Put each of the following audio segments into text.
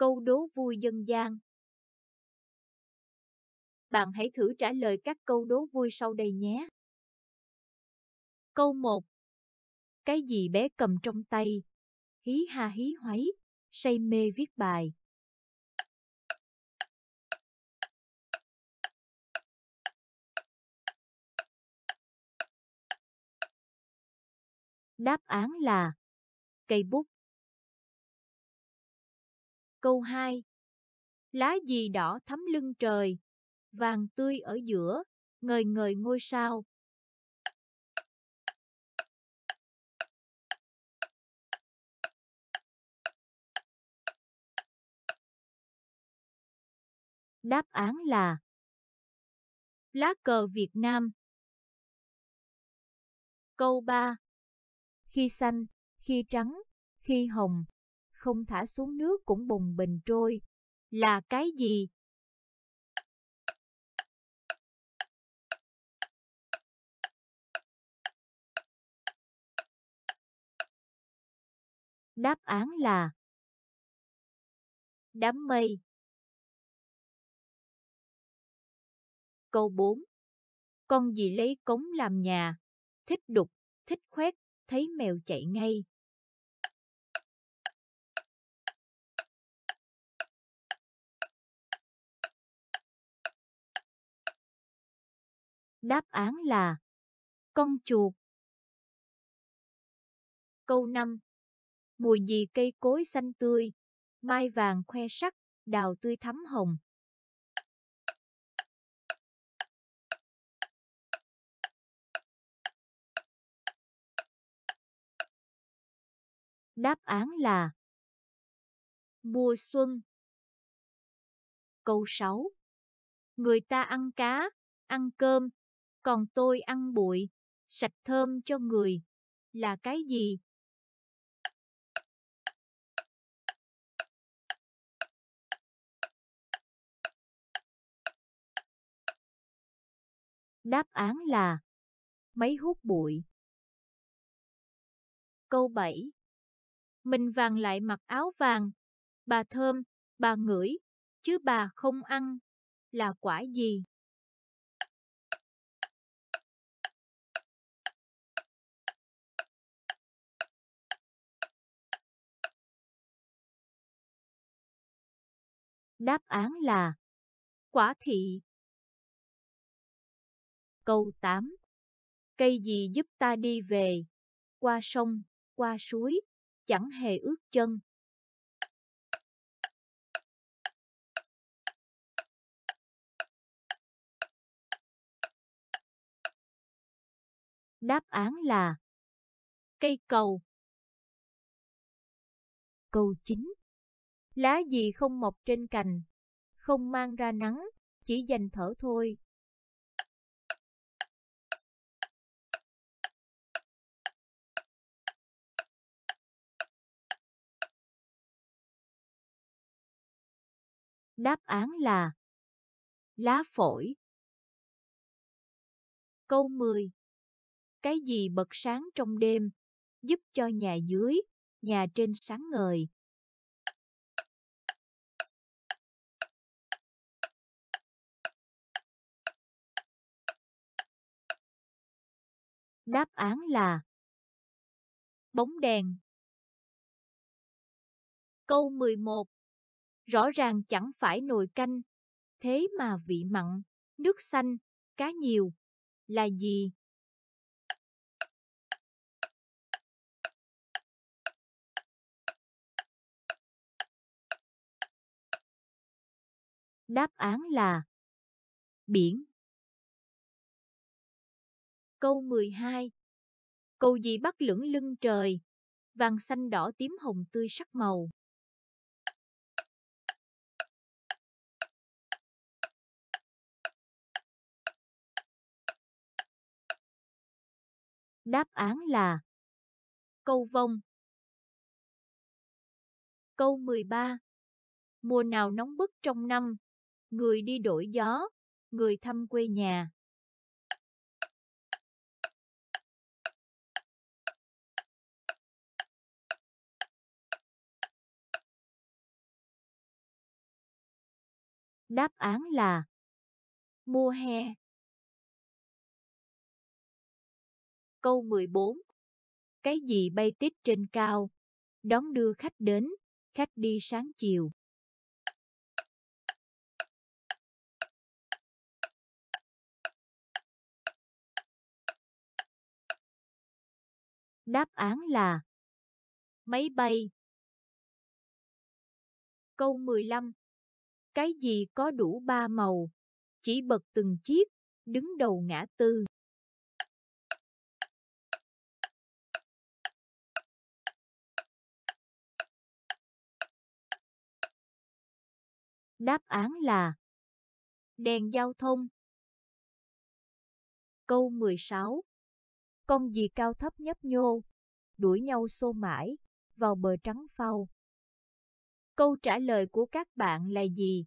Câu đố vui dân gian Bạn hãy thử trả lời các câu đố vui sau đây nhé. Câu 1 Cái gì bé cầm trong tay? Hí ha hí hoáy, say mê viết bài. Đáp án là cây bút. Câu 2 Lá gì đỏ thắm lưng trời, vàng tươi ở giữa, ngời ngời ngôi sao. Đáp án là Lá cờ Việt Nam Câu 3 Khi xanh, khi trắng, khi hồng, không thả xuống nước cũng bồng bình trôi. Là cái gì? Đáp án là Đám mây Câu 4 Con gì lấy cống làm nhà? Thích đục, thích khoét, thấy mèo chạy ngay. Đáp án là con chuột. Câu 5. Mùi gì cây cối xanh tươi, mai vàng khoe sắc, đào tươi thắm hồng. Đáp án là Mùa xuân Câu 6 Người ta ăn cá, ăn cơm, còn tôi ăn bụi, sạch thơm cho người, là cái gì? Đáp án là máy hút bụi. Câu 7 Mình vàng lại mặc áo vàng, bà thơm, bà ngửi, chứ bà không ăn, là quả gì? Đáp án là quả thị. Câu 8. Cây gì giúp ta đi về, qua sông, qua suối, chẳng hề ướt chân. Đáp án là cây cầu. Câu 9 lá gì không mọc trên cành, không mang ra nắng, chỉ dành thở thôi. Đáp án là lá phổi. Câu 10. Cái gì bật sáng trong đêm, giúp cho nhà dưới, nhà trên sáng ngời? Đáp án là Bóng đèn Câu 11 Rõ ràng chẳng phải nồi canh, thế mà vị mặn, nước xanh, cá nhiều là gì? Đáp án là Biển Câu 12 Cầu gì bắt lưỡng lưng trời, vàng xanh đỏ tím hồng tươi sắc màu. Đáp án là Câu vông Câu 13 Mùa nào nóng bức trong năm, người đi đổi gió, người thăm quê nhà. Đáp án là Mùa hè. Câu 14 Cái gì bay tít trên cao? Đón đưa khách đến, khách đi sáng chiều. Đáp án là Máy bay Câu 15 cái gì có đủ ba màu, chỉ bật từng chiếc, đứng đầu ngã tư. Đáp án là Đèn giao thông Câu 16 Con gì cao thấp nhấp nhô, đuổi nhau xô mãi, vào bờ trắng phao. Câu trả lời của các bạn là gì?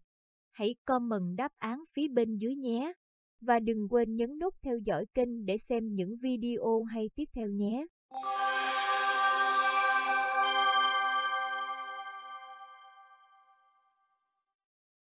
Hãy comment đáp án phía bên dưới nhé. Và đừng quên nhấn nút theo dõi kênh để xem những video hay tiếp theo nhé.